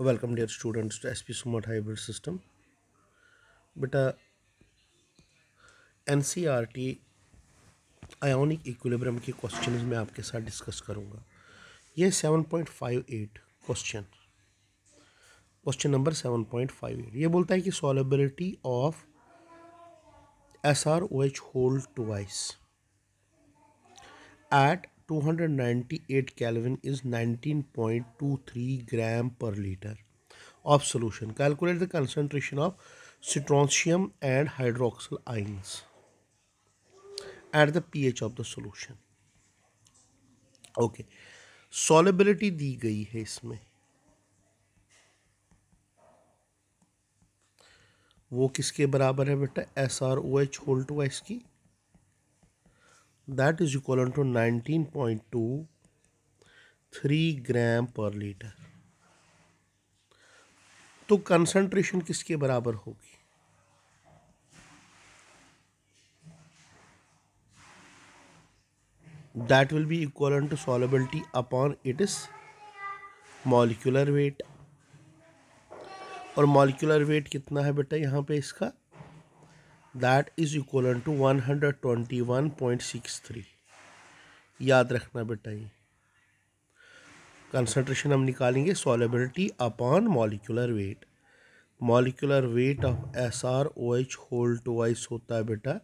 Welcome dear students to S P सुमट hybrid system बेटा N C R T ionic equilibrium के question मैं आपके साथ डिस्कस करूँगा ये seven point five eight question question number seven point five eight ये बोलता है कि solubility of S R O H hold twice at 298 kelvin is 19.23 gram per litre of solution calculate the concentration of strontium and hydroxyl ions at the pH of the solution okay solubility दी गई है इसमें वो किसके बराबर है बेटा S R O H hold two S that is equal to nineteen point two three gram per litre तो कंसंट्रेशन किसके बराबर होगी that will be equal to solubility upon it is molecular weight और मॉलिकुलर वेट कितना है बेटा यहां पे इसका that is equal to one hundred twenty one point six three याद रखना बेटा ये कंसनट्रेशन हम निकालेंगे solubility upon molecular weight molecular weight of S R O H hold twice होता है बेटा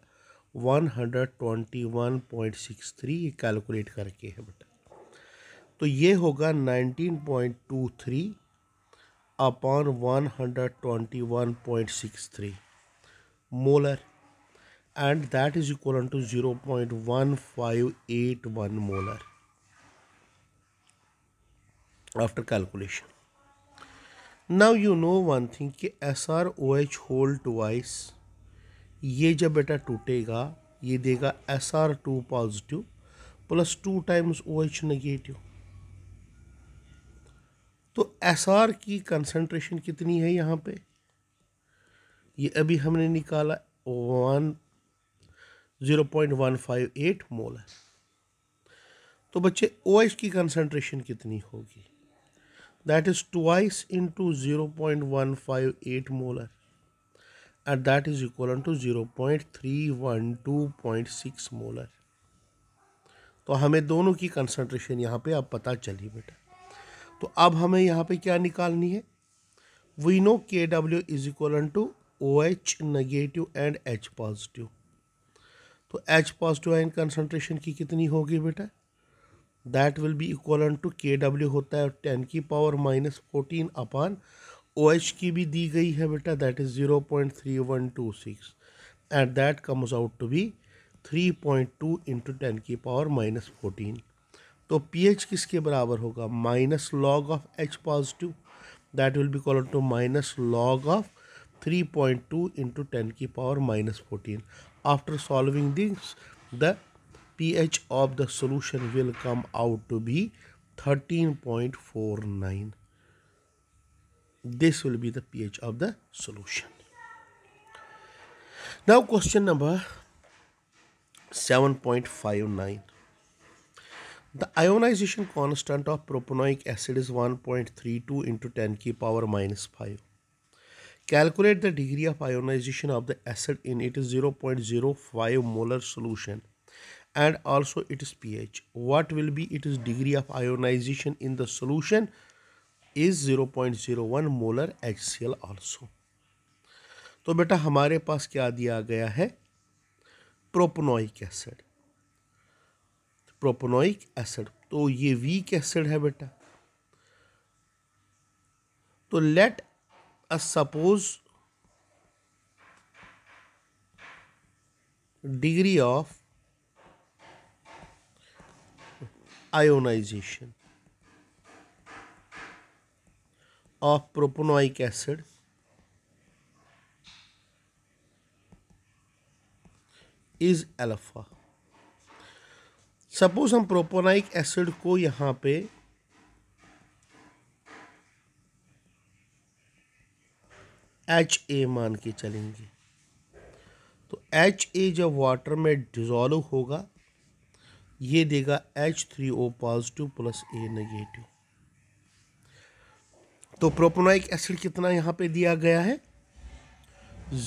one hundred twenty one point six three ये कैलकुलेट करके है बेटा तो ये होगा nineteen point two three upon one hundred twenty one point six three molar and that is equivalent to 0.1581 molar after calculation. Now you know one thing कि S R O H two twice ये जब बेटा टूटेगा ये देगा S R two positive plus two times O H negative तो S R की concentration कितनी है यहाँ पे ये अभी हमने निकाला one zero point one five eight mole है तो बच्चे ओ OH की कंसनट्रेशन कितनी होगी that is twice into zero point one five eight है and that is equal to zero point three one two point six molar तो हमें दोनों की कंसनट्रेशन यहाँ पे अब पता चली बेटा तो अब हमें यहाँ पे क्या निकालनी है we know K W is equal to O H negative and H positive तो एच पॉजिटिव आयन कंसनट्रेशन की कितनी होगी बेटा that will be equal to K W होता है टेन की power minus fourteen upon O OH की भी दी गई है बेटा that is zero point three one two six and that comes out to be three point two into ten की पावर माइनस फोर्टीन तो पी एच किसके बराबर होगा minus log of H positive that will be equal to minus log of 3.2 into 10 ki power minus 14. After solving this, the pH of the solution will come out to be 13.49. This will be the pH of the solution. Now question number 7.59. The ionization constant of propanoic acid is 1.32 into 10 ki power minus 5. Calculate the degree of ionization of the acid in it is 0.05 molar solution and also its pH. What will be its degree of ionization in the solution is 0.01 molar HCl also. तो बेटा हमारे पास क्या दिया गया है propanoic acid propanoic acid तो ये weak acid है बेटा तो let us suppose degree of ionization of proponoic acid is alpha suppose हम प्रोपोनाइक एसिड को यहाँ पे एच ए मान के चलेंगे तो एच ए जब वाटर में डिज़ोल्व होगा ये देगा H three O positive plus A negative तो प्रोपोनाइक एसिड कितना यहां पे दिया गया है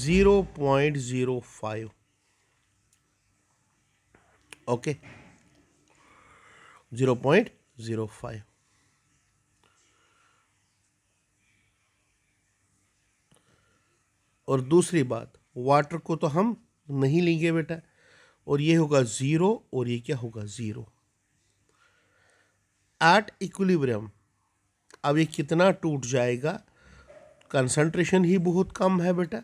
zero point zero five okay zero point zero five और दूसरी बात वाटर को तो हम नहीं लेंगे बेटा और ये होगा ज़ीरो और ये क्या होगा ज़ीरो एट इक्विलिब्रियम अब ये कितना टूट जाएगा कंसंट्रेशन ही बहुत कम है बेटा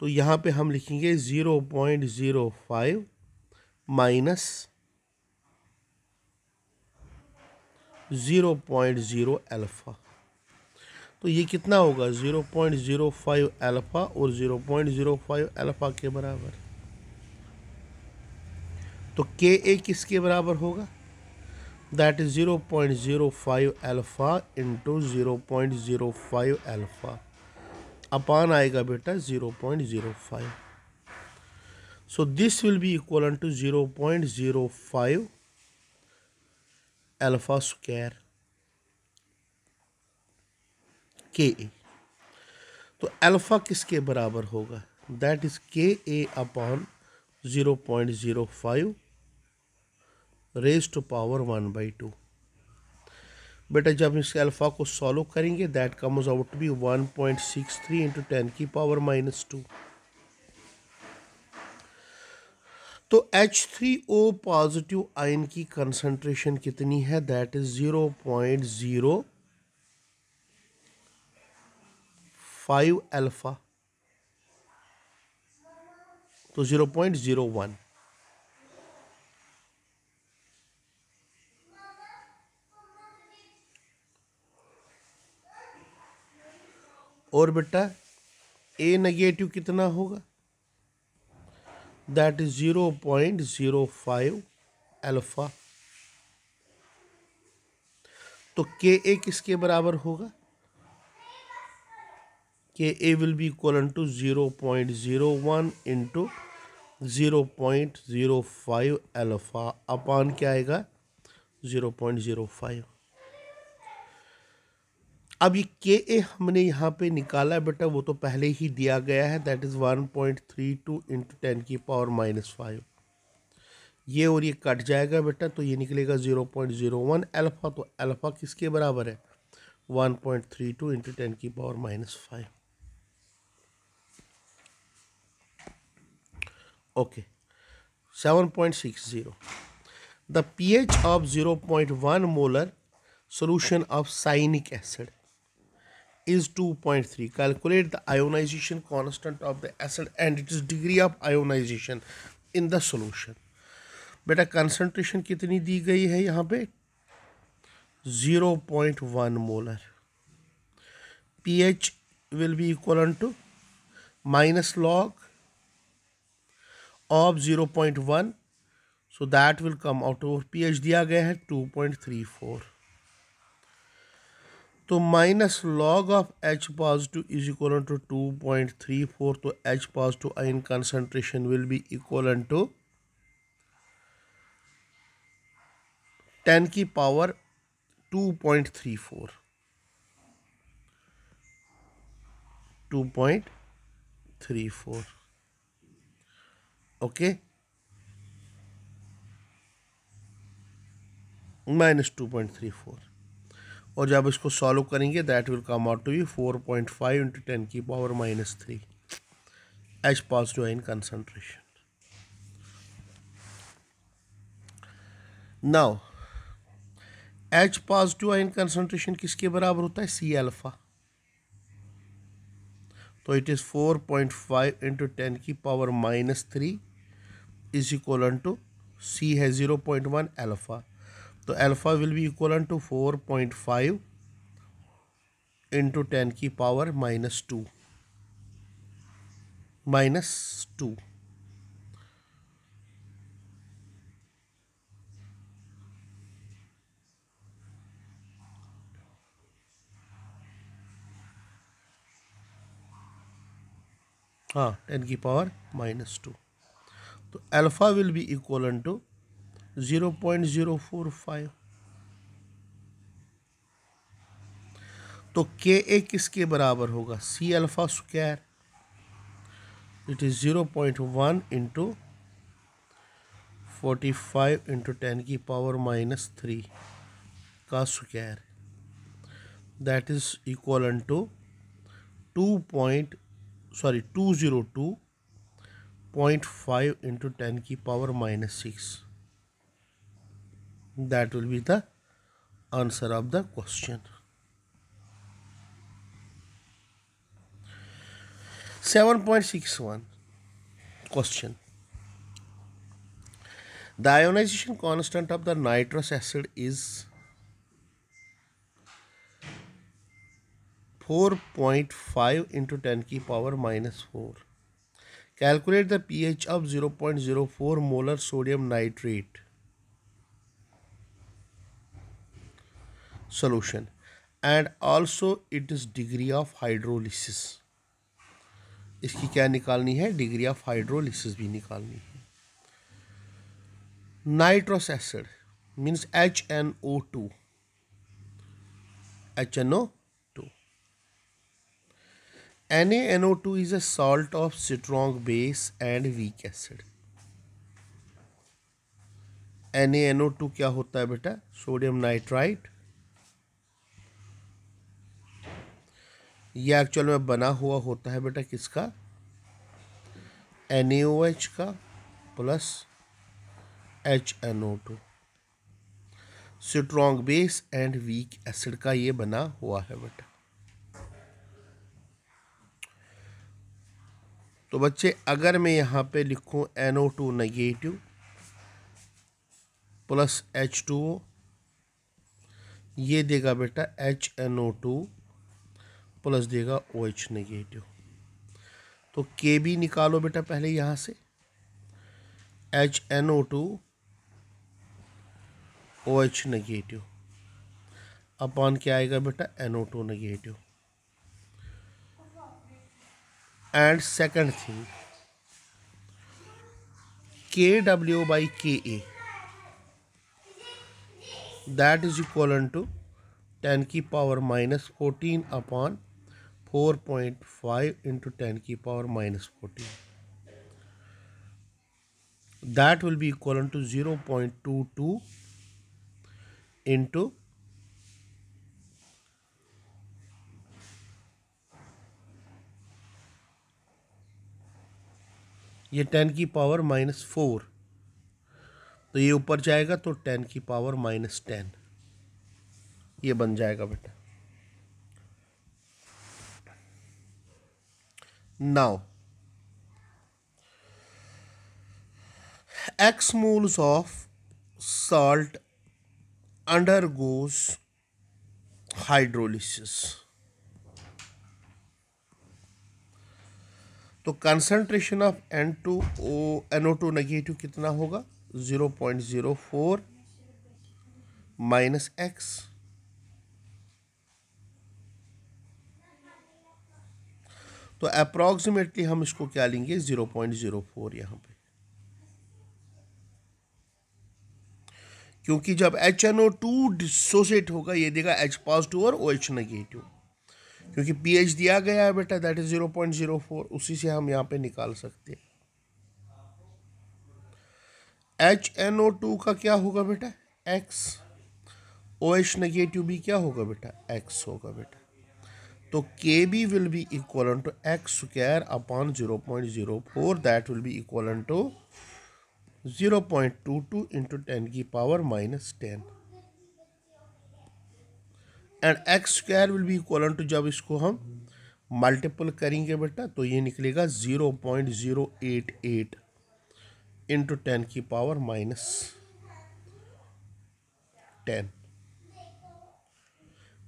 तो यहाँ पे हम लिखेंगे zero point zero five minus zero point zero alpha तो ये कितना होगा 0.05 अल्फ़ा और 0.05 अल्फ़ा के बराबर तो के ए किसके बराबर होगा that is zero point zero five alpha into zero point zero five alpha तो अपान आएगा बेटा zero point zero five so this will be equal to zero point zero five alpha square K A तो alpha किसके बराबर होगा that is K A upon zero point zero five raise to power one by two बेटा जब इस alpha को solve करेंगे that comes out be one point six three into ten की पावर माइनस टू तो H three O positive ion की concentration कितनी है that is zero point zero five alpha तो ज़ीरो पॉइंट ज़ीरो वन और बेटा A negative कितना होगा that is zero point zero five alpha तो के ए किसके बराबर होगा K A will be equal to zero point zero one into zero point zero five alpha upon क्या आएगा ज़ीरो पॉइंट ज़ीरो फाइव अब ये के ए हमने यहाँ पे निकाला बेटा वो तो पहले ही दिया गया है that is one point three two into ten की पावर माइनस फाइव ये और ये कट जाएगा बेटा तो ये निकलेगा zero point zero one alpha तो एल्फा किसके बराबर है one point three two into ten की power minus five okay seven point six zero the P H of zero point one molar solution of cyanic acid is two point three calculate the ionization constant of the acid and it is degree of ionization in the solution बेटा concentration कितनी दी गई है यहाँ पे zero point one molar P H will be equal to minus log of 0.1 so that will come out और pH दिया गया है 2.34 तो minus log of H positive is equal to two point three four तो H positive ion concentration will be equal to ten की power two point three four two point three four okay minus two point three four और जब इसको solve करेंगे that will come out to you four point five into ten की power minus three H positive ion concentration now H positive ion concentration किसके बराबर होता है C alpha तो it is four point five into ten की power minus three is equal to C है zero point one alpha तो alpha will be equal to four point five into ten की power minus two minus two हाँ ten की power minus two तो alpha will be equal to zero point zero four five तो K A किसके बराबर होगा C alpha square it is zero point one into forty five into ten की power minus three का square that is equal to two point sorry two zero two point five into ten की power minus six that will be the answer of the question seven point six one question the ionization constant of the nitrous acid is four point five into ten की power minus four calculate the P H of zero zero point four molar sodium nitrate solution and also it is degree of hydrolysis इसकी क्या निकालनी है degree of hydrolysis भी निकालनी है nitrous acid means H N O two H N O NaNO2 is a salt of strong base and weak acid. NaNO2 क्या होता है बेटा सोडियम नाइट्राइट यह एक्चुअल में बना हुआ होता है बेटा किसका NaOH का plus HNO2 strong base and weak acid का ये बना हुआ है बेटा तो बच्चे अगर मैं यहाँ पे लिखूँ N O two negative plus H two O ये देगा बेटा H N O two plus देगा ओ एच नेगेटिव तो के बी निकालो बेटा पहले यहाँ से H N O two O H negative upon क्या आएगा बेटा N O two negative and second thing kW by Ka that is equivalent to 10 k power minus 14 upon 4.5 into 10 k power minus 14 that will be equivalent to 0.22 into ये ten की power minus four तो ये ऊपर जाएगा तो ten की power minus ten ये बन जाएगा बेटा now X moles of salt undergoes hydrolysis तो concentration of N two O N O two negative कितना होगा zero point zero four minus X तो अप्रॉक्सीमेटली हम इसको क्या लेंगे ज़ीरो पॉइंट ज़ीरो फोर यहां पर क्योंकि जब H N O two dissociate होगा ये देगा एच पॉजिटिव और ओ एच नेगेटिव क्योंकि पीएच दिया गया है बेटा that is zero point zero four उसी से हम यहाँ पे निकाल सकते हैं एच एन ओ टू का क्या होगा बेटा एक्स ओ एच नेगेटिव भी क्या होगा बेटा एक्स होगा बेटा तो K B will be equal to X square upon zero point zero four that will be equal to zero point two two into ten की power minus ten and X square will be equal to जब इसको हम multiple करेंगे बेटा तो ये निकलेगा zero point zero eight eight into ten की पावर माइनस टेन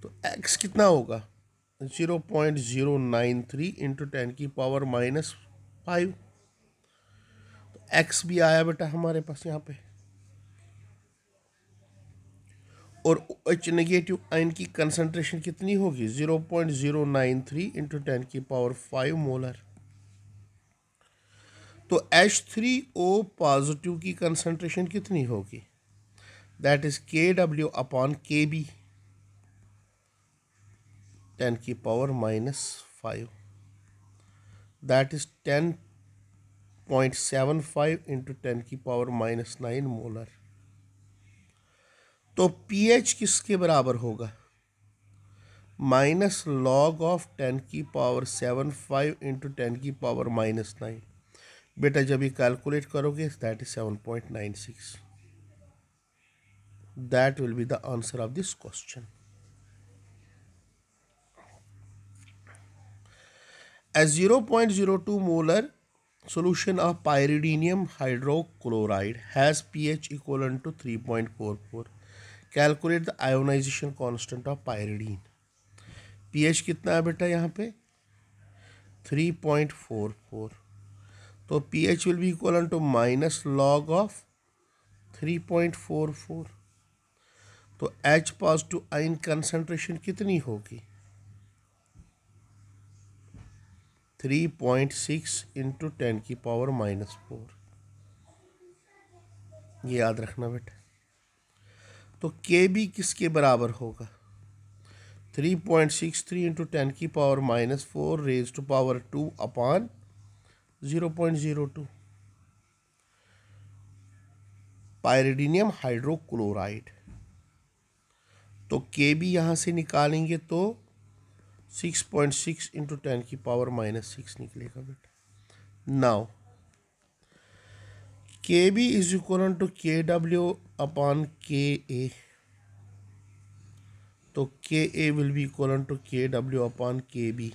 तो एक्स कितना होगा zero point zero nine three into ten की पावर माइनस फाइव तो एक्स भी आया बेटा हमारे पास यहाँ पे और एच नेगेटिव आयन की कंसंट्रेशन कितनी होगी zero point zero nine three into ten की पावर फाइव मोलर तो एच थ्री ओ पॉजिटिव की कंसनट्रेशन कितनी होगी that is K W upon K B ten की power minus five that is ten point seven five into ten की power minus nine molar तो P H किसके बराबर होगा माइनस लॉग ऑफ टेन की power seven five into ten की power minus nine बेटा जब ये कैलकुलेट करोगे that is seven point nine six that will be the answer of this question as zero point zero two molar solution of pyridinium hydrochloride has P H equal to three point four four calculate the ionization constant of pyridine pH कितना है बेटा यहाँ पे three point four four तो P H will be equal to minus log of three point four four तो H positive ion concentration कितनी होगी three point six into ten की पावर माइनस फोर ये याद रखना बेटा तो के भी किसके बराबर होगा three point six three into ten की power minus four raise to power two upon zero point zero two pyridinium hydrochloride तो के बी यहाँ से निकालेंगे तो six point six into ten की पावर माइनस सिक्स निकलेगा बेटा now K B is equal to K W K A तो K A will be equal to K W upon K B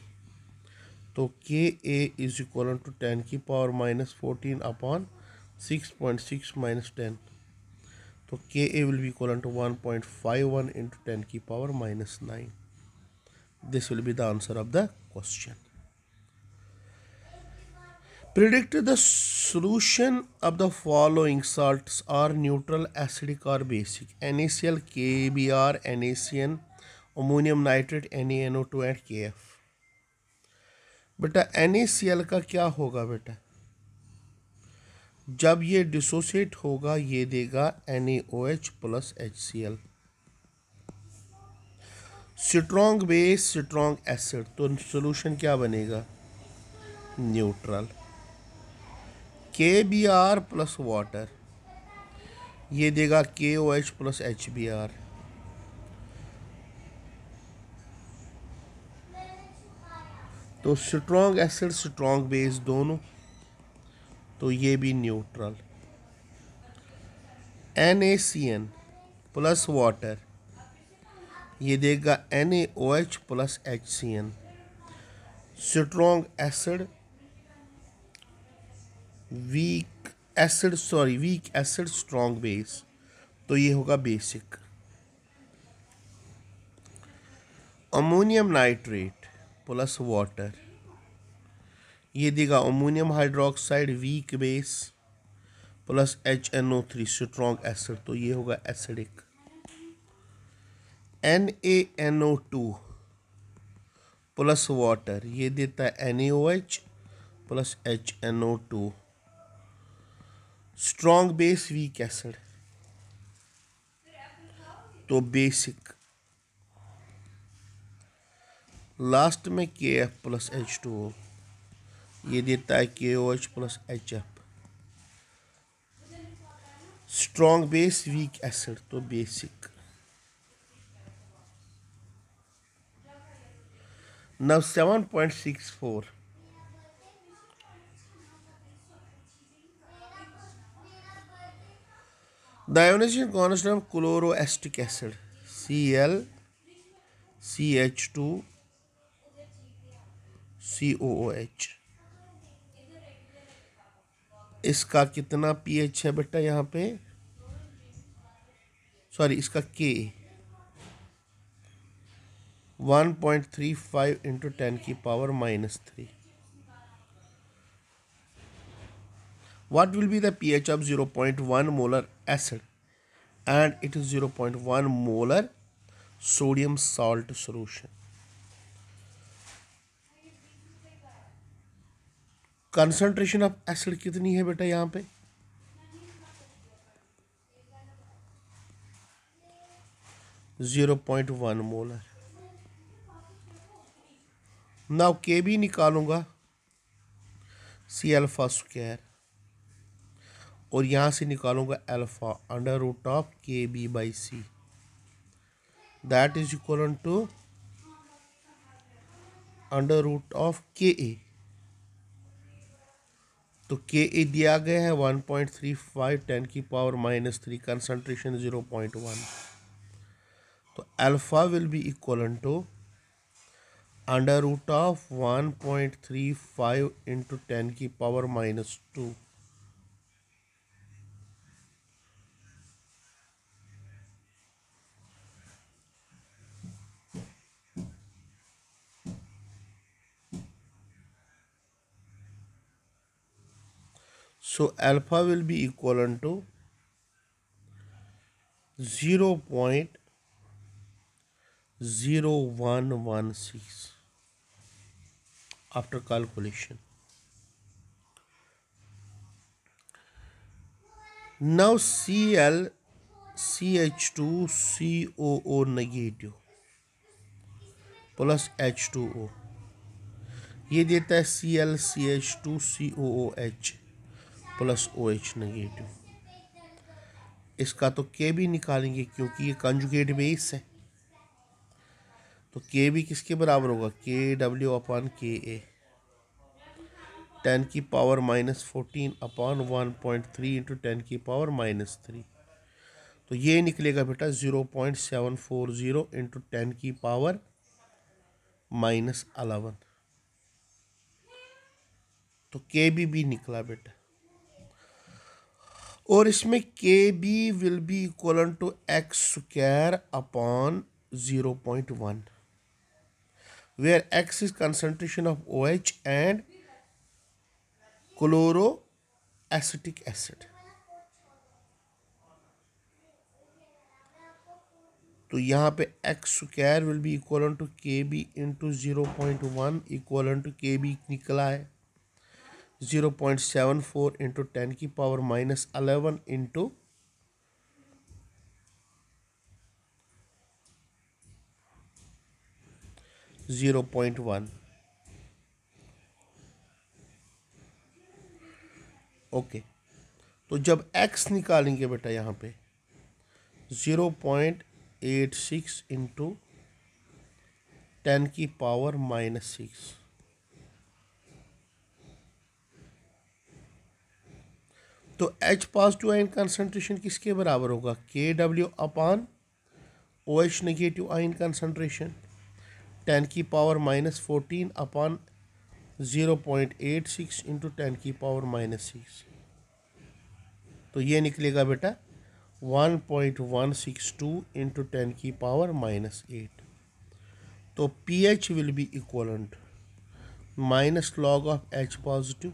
तो K A is equal to ten की power minus fourteen upon six point six minus ten तो K A will be equal to one point five one into ten की power minus nine this will be the answer of the question predict the solution of the following salts are neutral acidic or basic NaCl KBr NaCN ammonium nitrate NaNO2 and KF बेटा NaCl का क्या होगा बेटा जब ये dissociate होगा ये देगा NaOH plus HCl strong base strong acid तो सॉल्यूशन क्या बनेगा न्यूट्रल के बी आर प्लस वाटर ये देगा K O H plus H B R तो स्ट्रॉन्ग एसिड स्ट्रॉन्ग बेस दोनों तो ये भी neutral N A C N plus water ये देगा N A O H plus H C N strong acid weak acid sorry weak acid strong base तो ये होगा basic ammonium nitrate plus water ये देगा ammonium hydroxide weak base plus H N O three strong acid तो ये होगा acidic N A N O two plus water ये देता है N A O H plus H N O two strong base weak acid तो basic last में K F plus H two O ये देता है K O H plus H F strong base weak acid तो basic seven point six four ionisation constant chloroacetic acid C L C H two C O O H इसका कितना pH है बेटा यहाँ पे सॉरी इसका K one point three five into ten की power minus three what will be the pH of 0.1 molar acid and it is 0.1 molar sodium salt solution. Concentration of acid कितनी है बेटा यहाँ पे zero point one molar now के भी निकालूंगा सी alpha square और यहाँ से निकालूंगा alpha under root of K B by C that is equal to under root of K A तो के ए दिया गया है one point three five ten की power minus three concentration zero point one तो alpha will be equal to under root of one point three five into ten की power minus two so alpha will be equivalent to 0 0.0116 after calculation now cl ch2 coo negative plus H two O ये देता है C L C H two C O O H plus O H negative इसका तो के भी निकालेंगे क्योंकि ये कंजुगेट बेस है तो के भी किसके बराबर होगा K W upon K A ten की power minus fourteen upon one point three into ten की पावर माइनस थ्री तो ये निकलेगा बेटा zero point seven four zero into ten की पावर माइनस अलेवन तो के बी भी निकला बेटा और इसमें K B will be equal to X square upon zero point one where X is concentration of O H and chloroacetic acid तो यहाँ पे x square will be equal to K B into zero point one equal to K B निकला है zero point seven four into ten की power minus eleven into zero point one okay तो जब X निकालेंगे बेटा यहाँ पे zero point eight six into ten की पावर माइनस सिक्स तो एच पॉजिटिव आइन कंसनट्रेशन किसके बराबर होगा K W upon O H negative ion concentration ten की पावर माइनस फोर्टीन अपान zero point eight six into ten की power minus six तो ये निकलेगा बेटा one point one six two into ten की पावर माइनस एट तो P H will be equal minus log of H positive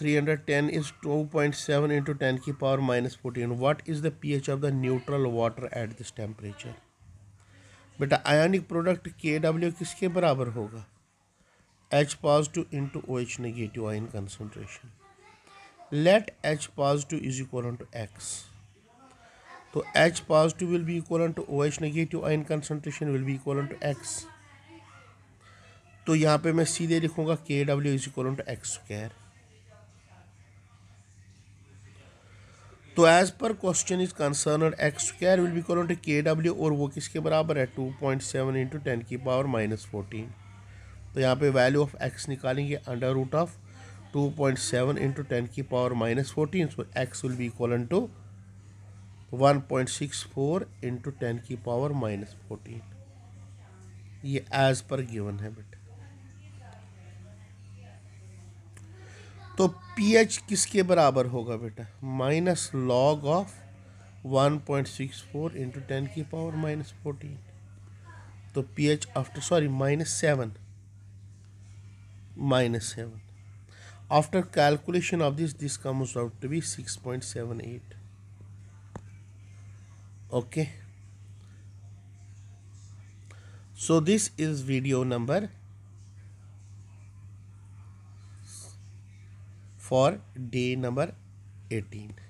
310 is 2.7 into 10 power minus fourteen what is the P H of the neutral water at this temperature बेटा ionic product K W किसके बराबर होगा H positive into O H negative ion concentration let H positive is equal to X तो H positive will be equal to O H negative ion concentration will be equal to X तो यहाँ पे मैं सीधे लिखूंगा K W is equal to X square तो as per question is concern X square will be equal to K W और वो किसके बराबर है two point seven into ten की पावर माइनस फोर्टीन तो यहाँ पे वैल्यू ऑफ एक्स निकालेंगे under root of two point seven into ten की power minus fourteen so X will be equal to one point six four into ten की power minus fourteen ये as per given है बेटा तो P H किसके बराबर होगा बेटा minus log of one point six four into ten की पावर माइनस फोर्टीन तो P H after sorry minus seven minus seven after calculation of this this comes out to be six point seven eight okay so this is video number for day number 18